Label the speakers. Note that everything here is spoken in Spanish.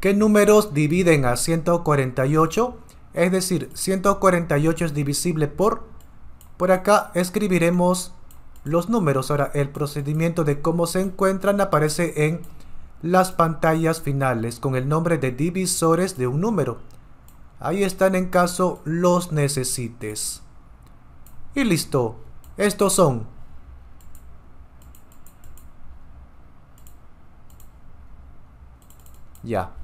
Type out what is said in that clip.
Speaker 1: ¿Qué números dividen a 148? Es decir, 148 es divisible por... Por acá escribiremos los números. Ahora, el procedimiento de cómo se encuentran aparece en las pantallas finales con el nombre de divisores de un número. Ahí están en caso los necesites. Y listo. Estos son Ya.